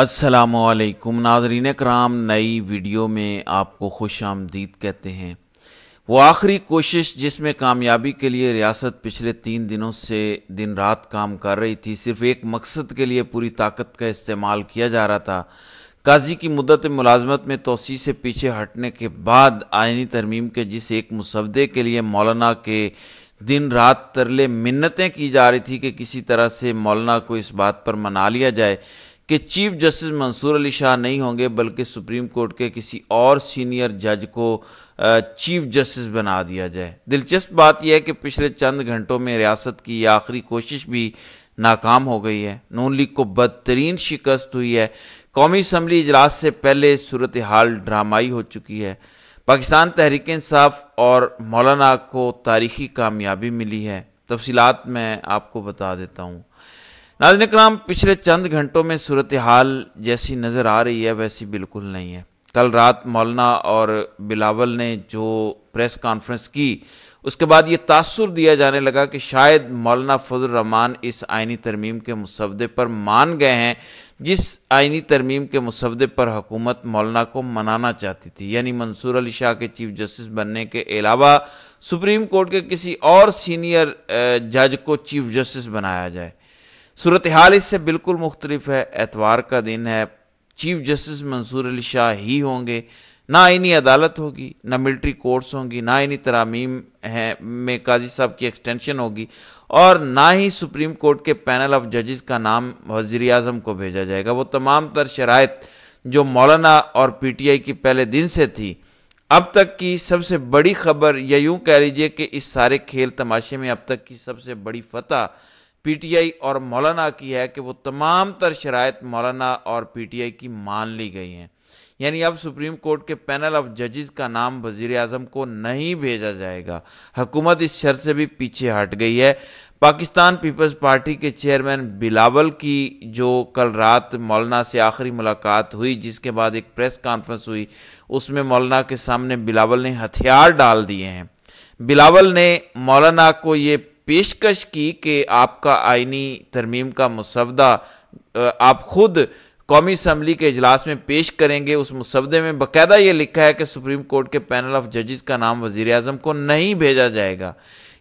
असलकुम नाजरीन कराम नई वीडियो में आपको खुश आमदीद कहते हैं वो आखिरी कोशिश जिसमें कामयाबी के लिए रियासत पिछले तीन दिनों से दिन रात काम कर रही थी सिर्फ एक मकसद के लिए पूरी ताकत का इस्तेमाल किया जा रहा था काजी की मदत मुलाजमत में तोसी से पीछे हटने के बाद आयनी तरमीम के जिस एक मुसवदे के लिए मौलाना के दिन रात तरले मिन्नतें की जा रही थी कि किसी तरह से मौलाना को इस बात पर मना लिया जाए कि चीफ जस्टिस मंसूर अली शाह नहीं होंगे बल्कि सुप्रीम कोर्ट के किसी और सीनियर जज को चीफ जस्टिस बना दिया जाए दिलचस्प बात यह है कि पिछले चंद घंटों में रियासत की आखिरी कोशिश भी नाकाम हो गई है नून लीग को बदतरीन शिकस्त हुई है कौमी असम्बली इजलास से पहले सूरत हाल ड्रामाई हो चुकी है पाकिस्तान तहरीक इंसाफ और मौलाना को तारीखी कामयाबी मिली है तफसीत मैं आपको बता देता हूँ नाजन कराम पिछले चंद घंटों में सूरत हाल जैसी नज़र आ रही है वैसी बिल्कुल नहीं है कल रात मौलाना और बिलावल ने जो प्रेस कॉन्फ्रेंस की उसके बाद ये तासर दिया जाने लगा कि शायद मौलाना फजल रहमान इस आइनी तरमीम के मुसवदे पर मान गए हैं जिस आइनी तरमीम के मुसवदे पर हुकूमत मौलाना को मनाना चाहती थी यानी मंसूर अली शाह के चीफ जस्टिस बनने के अलावा सुप्रीम कोर्ट के किसी और सीनियर जज को चीफ जस्टिस बनाया जाए सूरत हाल इससे बिल्कुल मुख्तलिफ है एतवार का दिन है चीफ जस्टिस मंसूर अली शाह ही होंगे ना इनी अदालत होगी ना मिलिट्री कोर्ट्स होंगी ना इनी तरामीम हैं में काजी साहब की एक्सटेंशन होगी और ना ही सुप्रीम कोर्ट के पैनल ऑफ जजेस का नाम वजीर अजम को भेजा जाएगा वो तमाम तर शराय जो मौलाना और पी टी आई की पहले दिन से थी अब तक की सबसे बड़ी खबर या यूँ कह लीजिए कि इस सारे खेल तमाशे में अब तक की सबसे बड़ी फतह पीटीआई और मौलाना की है कि वो तमाम तर शरात मौलाना और पीटीआई की मान ली गई हैं यानी अब सुप्रीम कोर्ट के पैनल ऑफ जजेस का नाम वजीर अजम को नहीं भेजा जाएगा हुकूमत इस शर्त से भी पीछे हट गई है पाकिस्तान पीपल्स पार्टी के चेयरमैन बिलावल की जो कल रात मौलाना से आखिरी मुलाकात हुई जिसके बाद एक प्रेस कॉन्फ्रेंस हुई उसमें मौलाना के सामने बिलावल ने हथियार डाल दिए हैं बिलावल ने मौलाना को ये पेशकश की कि आपका आइनी तरमीम का मुसवदा आप खुद कौमी असम्बली के अजलास में पेश करेंगे उस मुसवदे में बाकायदा ये लिखा है कि सुप्रीम कोर्ट के पैनल ऑफ जजेस का नाम वजीर अजम को नहीं भेजा जाएगा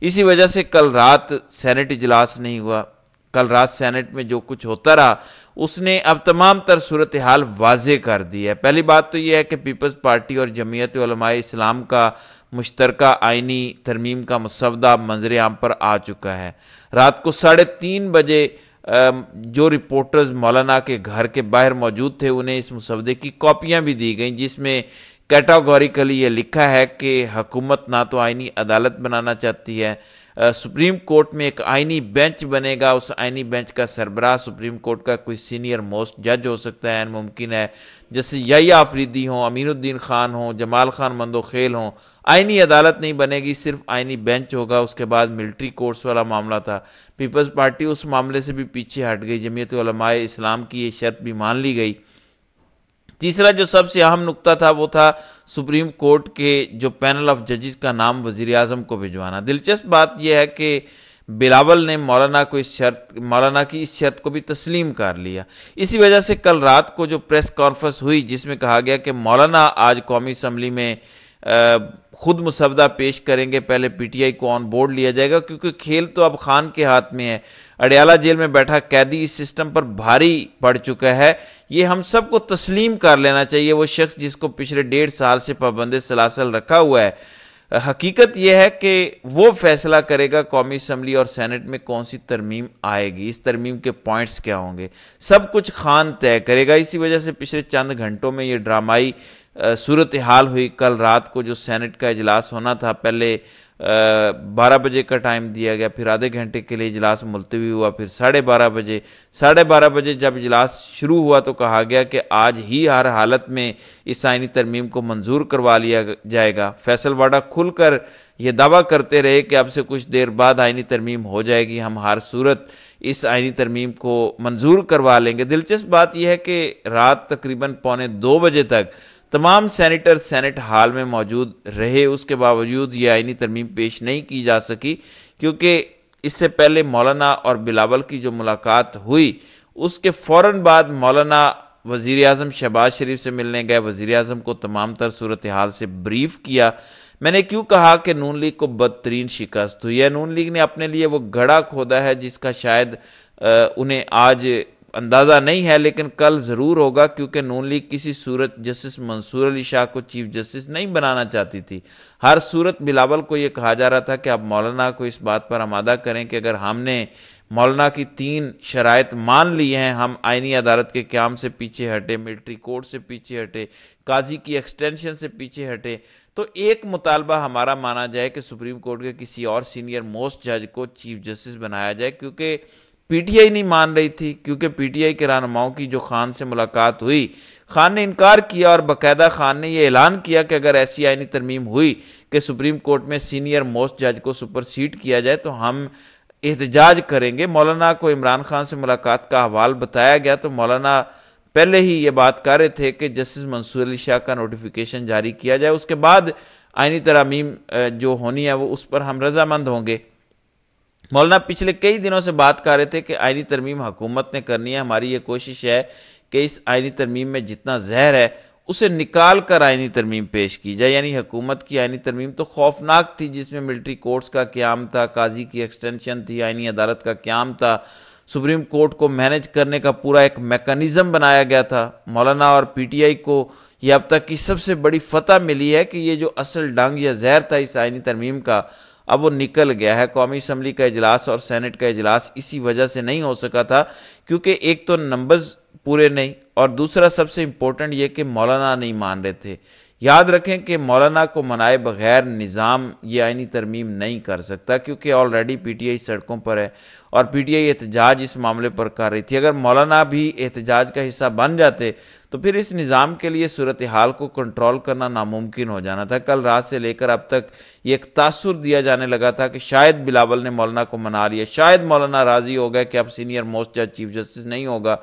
इसी वजह से कल रात सैनेट इजलास नहीं हुआ कल रात सैनट में जो कुछ होता रहा उसने अब तमाम तर सूरत हाल वाज कर दी है पहली बात तो यह है कि पीपल्स पार्टी और जमीयत इस्लाम का मुश्तर आइनी तरमीम का मसवदा मंजर आम पर आ चुका है रात को साढ़े तीन बजे जो रिपोर्टर्स मौलाना के घर के बाहर मौजूद थे उन्हें इस मुसवदे की कॉपियाँ भी दी गई जिसमें कैटागोरिकली ये लिखा है कि हकूमत ना तो आइनी अदालत बनाना चाहती है सुप्रीम कोर्ट में एक आइनी बेंच बनेगा उस आइनी बेंच का सरबराह सुप्रीम कोर्ट का कोई सीनियर मोस्ट जज हो सकता है मुमकिन है जैसे यही आफरीदी हों अमीनुद्दीन खान हों जमाल खान मंदोखेल हों आइनी अदालत नहीं बनेगी सिर्फ आइनी बेंच होगा उसके बाद मिलिट्री कोर्स वाला मामला था पीपल्स पार्टी उस मामले से भी पीछे हट गई जमीयत इस्लाम की ये शर्त भी मान ली गई तीसरा जो सबसे अहम नुकता था वो था सुप्रीम कोर्ट के जो पैनल ऑफ जजेस का नाम वजीर अजम को भिजवाना दिलचस्प बात यह है कि बिलावल ने मौलाना को इस शर्त मौलाना की इस शर्त को भी तस्लीम कर लिया इसी वजह से कल रात को जो प्रेस कॉन्फ्रेंस हुई जिसमें कहा गया कि मौलाना आज कौमी असम्बली में खुद मुसवदा पेश करेंगे पहले पीटीआई को ऑन बोर्ड लिया जाएगा क्योंकि खेल तो अब खान के हाथ में है अडयाला जेल में बैठा कैदी इस सिस्टम पर भारी पड़ चुका है ये हम सबको तस्लीम कर लेना चाहिए वो शख्स जिसको पिछले डेढ़ साल से पाबंद सलासल रखा हुआ है हकीकत यह है कि वो फैसला करेगा कौमी असम्बली और सेनेट में कौन सी तरमीम आएगी इस तरमीम के पॉइंट्स क्या होंगे सब कुछ खान तय करेगा इसी वजह से पिछले चंद घंटों में ये ड्रामाई सूरत हाल हुई कल रात को जो सेनेट का इजलास होना था पहले बारह बजे का टाइम दिया गया फिर आधे घंटे के लिए इजलास मुलतवी हुआ फिर साढ़े बारह बजे साढ़े बारह बजे जब इजलास शुरू हुआ तो कहा गया कि आज ही हर हालत में इस आइनी तरमीम को मंजूर करवा लिया जाएगा फैसलवाड़ा खुलकर यह दावा करते रहे कि अब से कुछ देर बाद आइनी तरमीम हो जाएगी हम हर सूरत इस आइनी तरमीम को मंजूर करवा लेंगे दिलचस्प बात यह है कि रात तकरीबन पौने दो बजे तक तमाम सैनिटर सेनेट हाल में मौजूद रहे उसके बावजूद ये आइनी तरमीम पेश नहीं की जा सकी क्योंकि इससे पहले मौलाना और बिलावल की जो मुलाकात हुई उसके फ़ौर बाद मौलाना वज़ी अजम शहबाज शरीफ से मिलने गए वज़ी अजम को तमाम तर सूरत हाल से ब्रीफ़ किया मैंने क्यों कहा कि नून लीग को बदतरीन शिकस्त हुई है नून लीग ने अपने लिए वो घड़ा खोदा है जिसका शायद उन्हें आज अंदाज़ा नहीं है लेकिन कल ज़रूर होगा क्योंकि नून लीग किसी सूरत जस्टिस मंसूर अली शाह को चीफ जस्टिस नहीं बनाना चाहती थी हर सूरत बिलावल को ये कहा जा रहा था कि आप मौलाना को इस बात पर आमादा करें कि अगर हमने मौलाना की तीन शरात मान ली हैं हम आइनी अदालत के क्याम से पीछे हटे मिल्ट्री कोर्ट से पीछे हटे काजी की एक्सटेंशन से पीछे हटे तो एक मुतालबा हमारा माना जाए कि सुप्रीम कोर्ट के किसी और सीनियर मोस्ट जज को चीफ जस्टिस बनाया जाए क्योंकि पीटीआई नहीं मान रही थी क्योंकि पीटीआई के रहनुमाओं की जो खान से मुलाकात हुई खान ने इनकार किया और बाकायदा खान ने यह ऐलान किया कि अगर ऐसी आइनी तरमीम हुई कि सुप्रीम कोर्ट में सीनियर मोस्ट जज को सुपरसीड किया जाए तो हम एहतजाज करेंगे मौलाना को इमरान खान से मुलाकात का हवाल बताया गया तो मौलाना पहले ही ये बात कर रहे थे कि जस्टिस मंसूर अली शाह का नोटिफिकेशन जारी किया जाए उसके बाद आइनी तरामीम जो होनी है वो उस पर हम रजामंद होंगे मौलाना पिछले कई दिनों से बात कर रहे थे कि आयनी तरमीम हुकूमत ने करनी है हमारी ये कोशिश है कि इस आयनी तरमीम में जितना जहर है उसे निकाल कर आयनी तरमीम पेश की जाए यानी हुकूमत की आयनी तरमीम तो खौफनाक थी जिसमें मिलिट्री कोर्ट्स का क्याम था काजी की एक्सटेंशन थी आइनी अदालत का क्याम था सुप्रीम कोर्ट को मैनेज करने का पूरा एक मेकनिज़म बनाया गया था मौलाना और पीटीआई को यह अब तक की सबसे बड़ी फतह मिली है कि ये जो असल डंग या जहर था इस आइनी तरमीम का अब वो निकल गया है कौमी असम्बली का इजलास और सेनेट का इजलास इसी वजह से नहीं हो सका था क्योंकि एक तो नंबर्स पूरे नहीं और दूसरा सबसे इम्पोर्टेंट ये कि मौलाना नहीं मान रहे थे याद रखें कि मौलाना को मनाए बगैर निज़ाम ये आइनी तरमीम नहीं कर सकता क्योंकि ऑलरेडी पी टी आई सड़कों पर है और पी टी आई एहतजाज इस मामले पर कर रही थी अगर मौलाना भी एहतजाज का हिस्सा बन जाते तो फिर इस निज़ाम के लिए सूरत हाल को कंट्रोल करना नामुमकिन हो जाना था कल रात से लेकर अब तक ये एक तासुर दिया जाने लगा था कि शायद बिलावल ने मौलाना को मना लिया शायद मौलाना राज़ी हो गया कि अब सीनियर मोस्ट जज चीफ जस्टिस नहीं होगा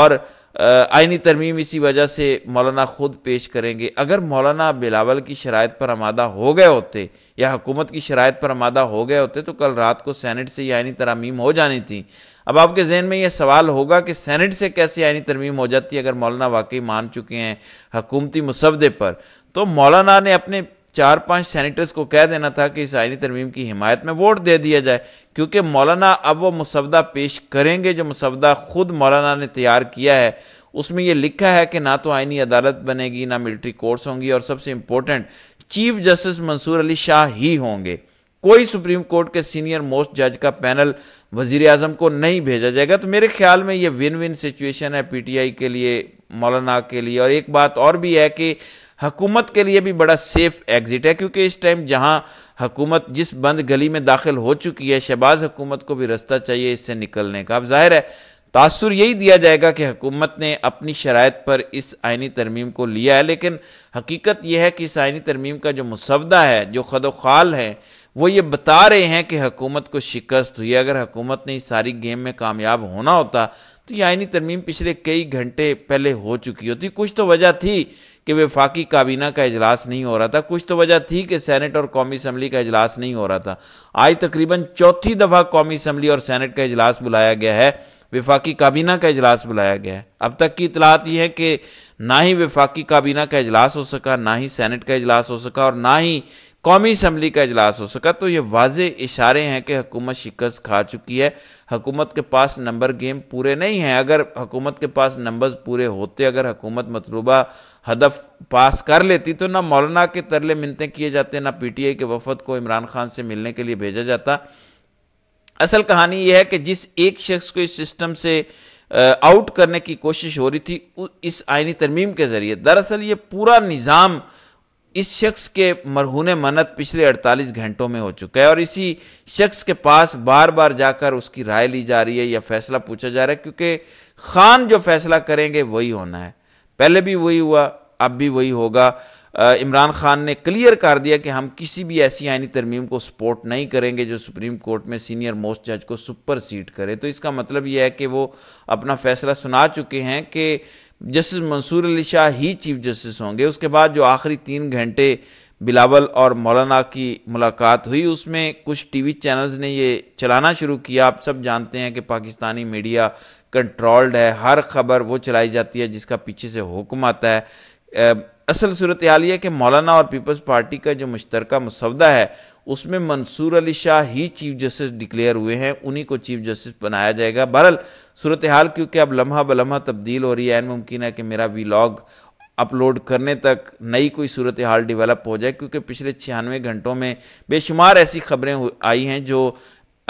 और आइनी तरमीम इसी वजह से मौलाना ख़ुद पेश करेंगे अगर मौलाना बिलावल की शराय पर आमादा हो गए होते या हुकूमत की शराय पर आमादा हो गए होते तो कल रात को सैनट से ये आइनी तरमीम हो जानी थी अब आपके जहन में यह सवाल होगा कि सैनट से कैसे आइनी तरमीम हो जाती अगर मौलाना वाकई मान चुके हैं हकूमती मुसवदे पर तो मौलाना ने अपने चार पांच सैनिटर्स को कह देना था कि इस आयनी तरमीम की हिमायत में वोट दे दिया जाए क्योंकि मौलाना अब वो मुसवदा पेश करेंगे जो मुसवदा खुद मौलाना ने तैयार किया है उसमें ये लिखा है कि ना तो आइनी अदालत बनेगी ना मिलिट्री कोर्ट्स होंगी और सबसे important chief justice Mansoor Ali Shah ही होंगे कोई सुप्रीम कोर्ट के सीनियर मोस्ट जज का पैनल वजीर अजम को नहीं भेजा जाएगा तो मेरे ख्याल में ये विन विन सिचुएशन है पीटीआई के लिए मौलाना के लिए और एक बात और भी है कि हकूमत के लिए भी बड़ा सेफ एग्ज़िट है क्योंकि इस टाइम जहाँ हकूमत जिस बंद गली में दाखिल हो चुकी है शहबाज हुकूमत को भी रास्ता चाहिए इससे निकलने का अब जाहिर है तासर यही दिया जाएगा कि हकूमत ने अपनी शरात पर इस आइनी तरमीम को लिया है लेकिन हकीकत यह है कि इस आइनी तरमीम का जो मुसवदा है जो खद खाल है वो ये बता रहे हैं कि हकूमत को शिकस्त हुई अगर हकूमत ने इस सारी गेम में कामयाब होना होता तो यह आइनी तरमीम पिछले कई घंटे पहले हो चुकी होती कुछ तो वजह थी कि वफाकी काबीना का अजलास नहीं हो रहा था कुछ तो वजह थी कि सैनट और कौमी असम्बली का अजलास नहीं हो रहा था आज तकरीबन चौथी दफ़ा कौमी असम्बली और सैनट का अजलास बुलाया गया है वफाकी काबीना का अजलास बुलाया गया है अब तक की इतलात यह है कि ना ही वफाकी काबीना का अजलास हो सका ना ही सैनट का अजलास हो सका और ना ही कौमी असम्बली का इजलास हो सका तो ये वाज इशारे हैं कि हकूमत शिकस्त खा चुकी है हकूमत के पास नंबर गेम पूरे नहीं हैं अगर हकूमत के पास नंबर्स पूरे होते अगर हकूमत मतलूबा हदफ पास कर लेती तो ना मौलाना के तरले मिनते किए जाते ना पी टी आई के वफद को इमरान खान से मिलने के लिए भेजा जाता असल कहानी यह है कि जिस एक शख्स को इस सिस्टम से आउट करने की कोशिश हो रही थी इस आइनी तरमीम के ज़रिए दरअसल ये पूरा निज़ाम इस शख्स के मरहून मन्नत पिछले 48 घंटों में हो चुका है और इसी शख्स के पास बार बार जाकर उसकी राय ली जा रही है या फैसला पूछा जा रहा है क्योंकि खान जो फैसला करेंगे वही होना है पहले भी वही हुआ अब भी वही होगा इमरान खान ने क्लियर कर दिया कि हम किसी भी ऐसी आइनी तरमीम को सपोर्ट नहीं करेंगे जो सुप्रीम कोर्ट में सीनियर मोस्ट जज को सुपर सीट करे तो इसका मतलब यह है कि वो अपना फैसला सुना चुके हैं कि जस्टिस मंसूर अली शाह ही चीफ जस्टिस होंगे उसके बाद जो आखिरी तीन घंटे बिलावल और मौलाना की मुलाकात हुई उसमें कुछ टीवी चैनल्स ने ये चलाना शुरू किया आप सब जानते हैं कि पाकिस्तानी मीडिया कंट्रोल्ड है हर खबर वो चलाई जाती है जिसका पीछे से हुक्म आता है असल सूरत हाल यह कि मौलाना और पीपल्स पार्टी का जो मुश्तर मुसवदा है उसमें मंसूर अली शाह ही चीफ जस्टिस डिक्लेयर हुए हैं उन्हीं को चीफ जस्टिस बनाया जाएगा बहरल सूरत हाल क्योंकि अब लम्हा बलम्हा तब्दील हो रही है मुमकिन है कि मेरा वीलॉग अपलोड करने तक नई कोई सूरत हाल डेवलप हो जाए क्योंकि पिछले छियानवे घंटों में बेशुमार ऐसी खबरें आई हैं जो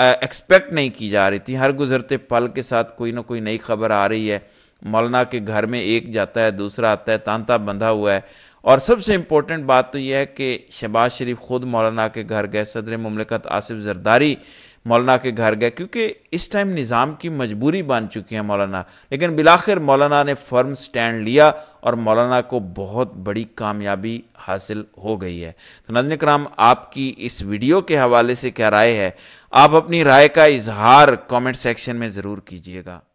एक्सपेक्ट नहीं की जा रही थी हर गुजरते पल के साथ कोई ना कोई नई खबर आ रही है मौलाना के घर में एक जाता है दूसरा आता है तांता बंधा हुआ है और सबसे इम्पोर्टेंट बात तो यह है कि शहबाज शरीफ खुद मौलाना के घर गए सदर ममलिकत आसिफ जरदारी मौलाना के घर गए क्योंकि इस टाइम निज़ाम की मजबूरी बन चुकी है मौलाना लेकिन बिलाखिर मौलाना ने फर्म स्टैंड लिया और मौलाना को बहुत बड़ी कामयाबी हासिल हो गई है तो नजन कराम आपकी इस वीडियो के हवाले से क्या राय है आप अपनी राय का इजहार कमेंट सेक्शन में ज़रूर कीजिएगा